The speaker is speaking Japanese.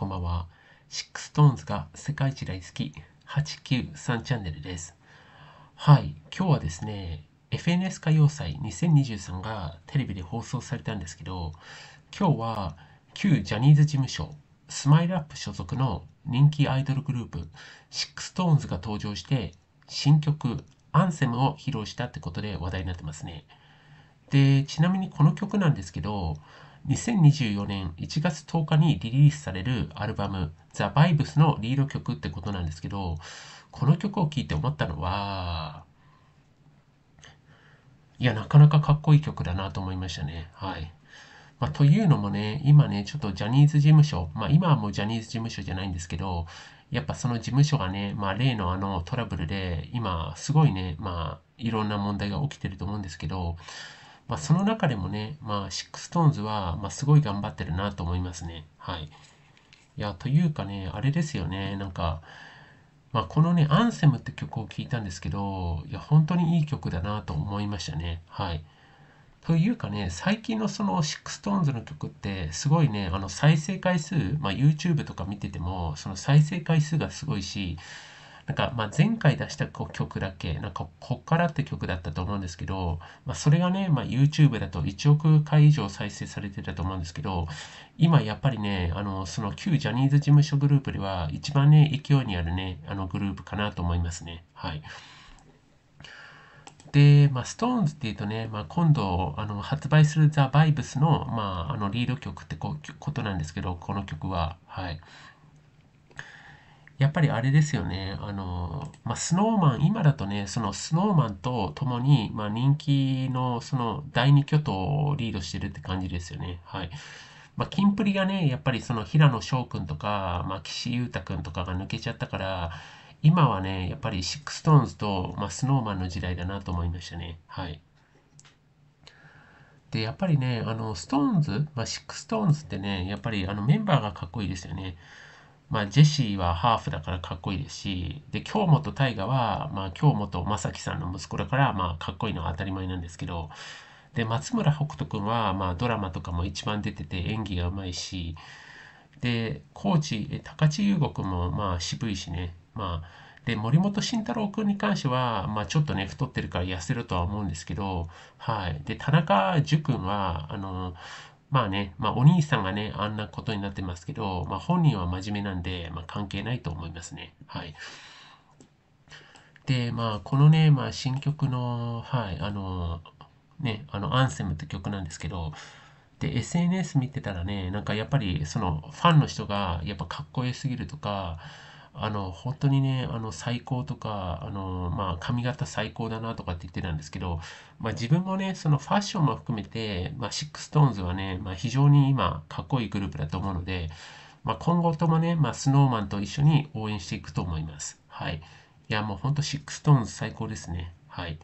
こんばんは。シックストーンズが世界一大好き893チャンネルです。はい、今日はですね、FNS 歌謡祭2023がテレビで放送されたんですけど、今日は旧ジャニーズ事務所、スマイルアップ所属の人気アイドルグループ、シックストーンズが登場して、新曲、アンセムを披露したってことで話題になってますね。で、ちなみにこの曲なんですけど、2024年1月10日にリリースされるアルバム The Vibes のリード曲ってことなんですけどこの曲を聴いて思ったのはいやなかなかかっこいい曲だなと思いましたねはい、まあ、というのもね今ねちょっとジャニーズ事務所まあ今はもうジャニーズ事務所じゃないんですけどやっぱその事務所がね、まあ、例のあのトラブルで今すごいねまあいろんな問題が起きてると思うんですけどまあ、その中でもね、まあ、シックストーンズは、まあ、すごい頑張ってるなと思いますね。はい。いや、というかね、あれですよね、なんか、まあ、このね、アンセムって曲を聴いたんですけど、いや、本当にいい曲だなと思いましたね。はい。というかね、最近のその SixTONES の曲って、すごいね、あの再生回数、まあ、YouTube とか見てても、その再生回数がすごいし、なんか、まあ、前回出した曲だけ、なんか、こっからって曲だったと思うんですけど、まあ、それがね、まあ、YouTube だと1億回以上再生されてたと思うんですけど、今やっぱりね、あの、その旧ジャニーズ事務所グループでは、一番ね、勢いにあるね、あのグループかなと思いますね。はい。で、まあ、STONES っていうとね、まあ、今度あの発売する The Vibes の,、まあ、あのリード曲ってこうことなんですけど、この曲は。はい。やっぱりあれですよね。あの、まあ、スノーマン、今だとね、そのスノーマンと共に、まあ、人気のその第二巨頭をリードしてるって感じですよね。はい。まあ、キンプリがね、やっぱりその平野翔くんとか、まあ、岸優太くんとかが抜けちゃったから、今はね、やっぱりシックストーンズと、まあ、スノーマンの時代だなと思いましたね。はい。で、やっぱりね、あの、ストーンズ、まあ、シックストーンズってね、やっぱりあのメンバーがかっこいいですよね。まあ、ジェシーはハーフだからかっこいいですし、で、京本大我は、まあ、京本正樹さんの息子だから、まあ、かっこいいのは当たり前なんですけど、で、松村北斗君は、まあ、ドラマとかも一番出てて演技がうまいし、で、知・高知優吾君も、まあ、渋いしね、まあ、で、森本慎太郎君に関しては、まあ、ちょっとね、太ってるから痩せるとは思うんですけど、はい。で、田中樹君は、あの、まあね、まあ、お兄さんがね、あんなことになってますけど、まあ、本人は真面目なんで、まあ、関係ないと思いますね。はい。で、まあ、このね、まあ、新曲の、はい、あの、ね、あの、アンセムって曲なんですけど、で、SNS 見てたらね、なんかやっぱり、その、ファンの人が、やっぱかっこよすぎるとか、あの、本当にね、あの、最高とか、あの、まあ、髪型最高だなとかって言ってたんですけど、まあ、自分もね、そのファッションも含めて、まあ、シックストーンズはね、まあ、非常に今、かっこいいグループだと思うので、まあ、今後ともね、まあ、スノーマンと一緒に応援していくと思います。はい。いや、もう本当、シックストーンズ最高ですね。はい。